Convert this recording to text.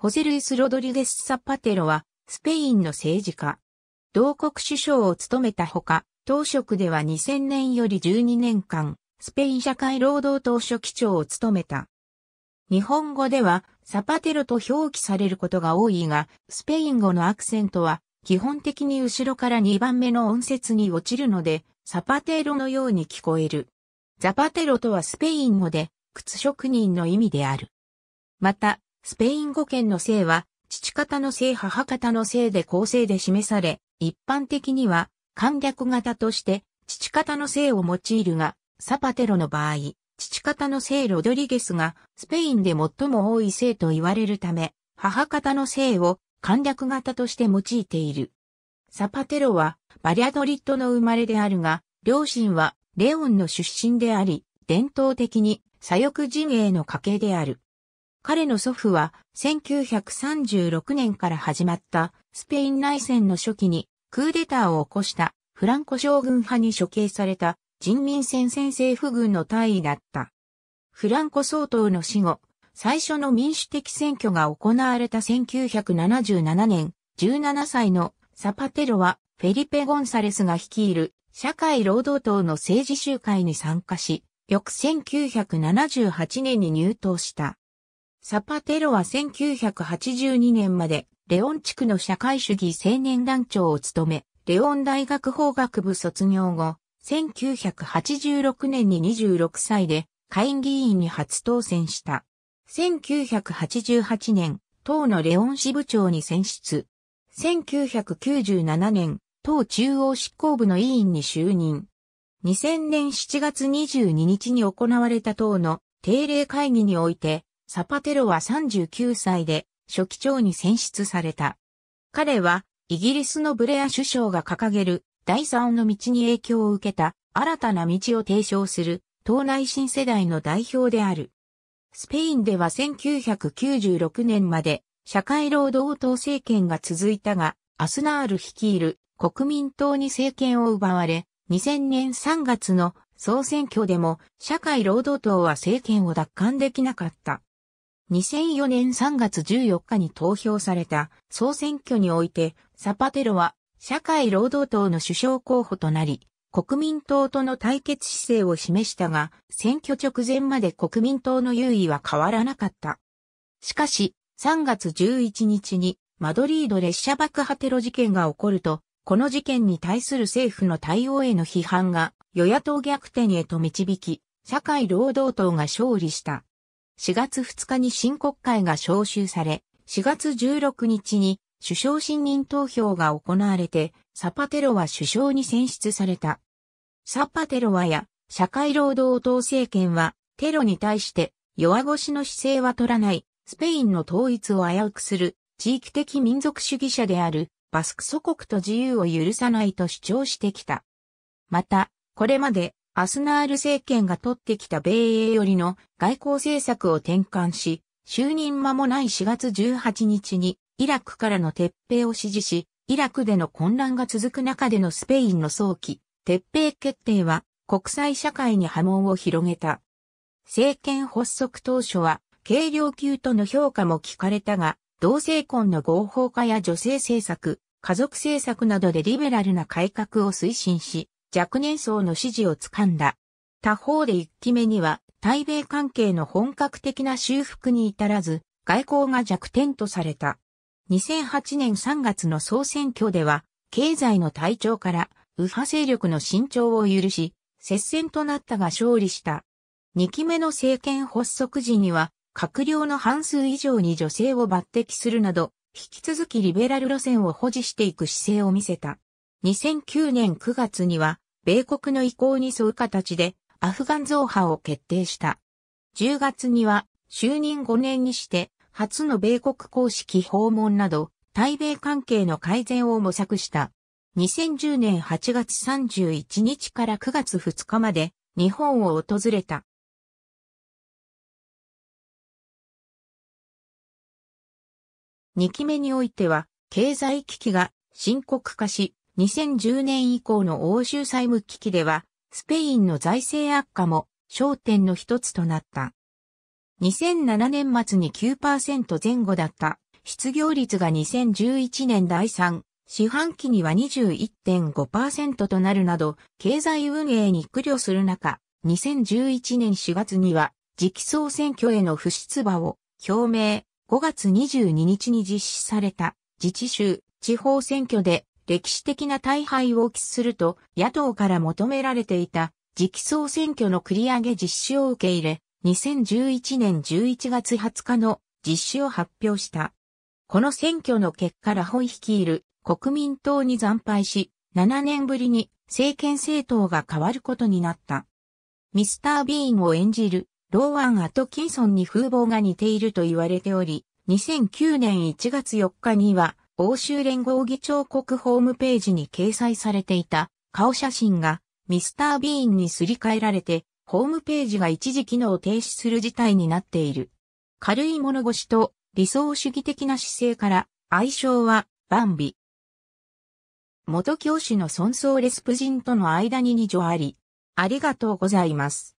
ホゼルイス・ロドリゲス・サパテロは、スペインの政治家。同国首相を務めたほか、当職では2000年より12年間、スペイン社会労働党書記長を務めた。日本語では、サパテロと表記されることが多いが、スペイン語のアクセントは、基本的に後ろから2番目の音節に落ちるので、サパテロのように聞こえる。ザパテロとはスペイン語で、靴職人の意味である。また、スペイン語圏の姓は、父方の姓母方の姓で構成で示され、一般的には、簡略型として、父方の姓を用いるが、サパテロの場合、父方の姓ロドリゲスが、スペインで最も多い姓と言われるため、母方の姓を簡略型として用いている。サパテロは、バリアドリッドの生まれであるが、両親は、レオンの出身であり、伝統的に左翼陣営の家系である。彼の祖父は1936年から始まったスペイン内戦の初期にクーデターを起こしたフランコ将軍派に処刑された人民戦線政府軍の大尉だった。フランコ総統の死後、最初の民主的選挙が行われた1977年、17歳のサパテロはフェリペ・ゴンサレスが率いる社会労働党の政治集会に参加し、翌1978年に入党した。サパテロは1982年までレオン地区の社会主義青年団長を務め、レオン大学法学部卒業後、1986年に26歳で会議員に初当選した。1988年、党のレオン支部長に選出。1997年、党中央執行部の委員に就任。2000年7月22日に行われた党の定例会議において、サパテロは39歳で書記長に選出された。彼はイギリスのブレア首相が掲げる第三の道に影響を受けた新たな道を提唱する党内新世代の代表である。スペインでは1996年まで社会労働党政権が続いたが、アスナール率いる国民党に政権を奪われ、2000年3月の総選挙でも社会労働党は政権を奪還できなかった。2004年3月14日に投票された総選挙において、サパテロは社会労働党の首相候補となり、国民党との対決姿勢を示したが、選挙直前まで国民党の優位は変わらなかった。しかし、3月11日にマドリード列車爆破テロ事件が起こると、この事件に対する政府の対応への批判が与野党逆転へと導き、社会労働党が勝利した。4月2日に新国会が召集され、4月16日に首相信任投票が行われて、サパテロは首相に選出された。サパテロはや、社会労働党政権は、テロに対して弱腰の姿勢は取らない、スペインの統一を危うくする、地域的民族主義者である、バスク祖国と自由を許さないと主張してきた。また、これまでアスナール政権が取ってきた米英寄りの外交政策を転換し、就任間もない4月18日にイラクからの撤兵を指示し、イラクでの混乱が続く中でのスペインの早期、撤兵決定は国際社会に波紋を広げた。政権発足当初は軽量級との評価も聞かれたが、同性婚の合法化や女性政策、家族政策などでリベラルな改革を推進し、若年層の支持をつかんだ。他方で1期目には、対米関係の本格的な修復に至らず、外交が弱点とされた。2008年3月の総選挙では、経済の体調から右派勢力の伸長を許し、接戦となったが勝利した。2期目の政権発足時には、閣僚の半数以上に女性を抜擢するなど、引き続きリベラル路線を保持していく姿勢を見せた。2009年9月には、米国の意向に沿う形でアフガン増派を決定した。10月には就任5年にして初の米国公式訪問など対米関係の改善を模索した。2010年8月31日から9月2日まで日本を訪れた。2期目においては経済危機が深刻化し、2010年以降の欧州債務危機では、スペインの財政悪化も焦点の一つとなった。2007年末に9%前後だった失業率が2011年第3四半期には21.5%となるなど、経済運営に苦慮する中、2011年4月には直送。総選挙への不出馬を表明、5月22日に実施された自治州地方選挙で歴史的な大敗を喫すると、野党から求められていた、直送選挙の繰り上げ実施を受け入れ、2011年11月20日の実施を発表した。この選挙の結果ラホイ率いる国民党に惨敗し、7年ぶりに政権政党が変わることになった。ミスター・ビーンを演じるローアン・アトキンソンに風貌が似ていると言われており、2009年1月4日には欧州連合議長国ホームページに掲載されていた顔写真がミスター・ビーンにすり替えられて、ホームページが一時機能停止する事態になっている。軽い物腰と理想主義的な姿勢から愛称はバンビ。元教師の孫宗レスプ人との間に二女あり、ありがとうございます。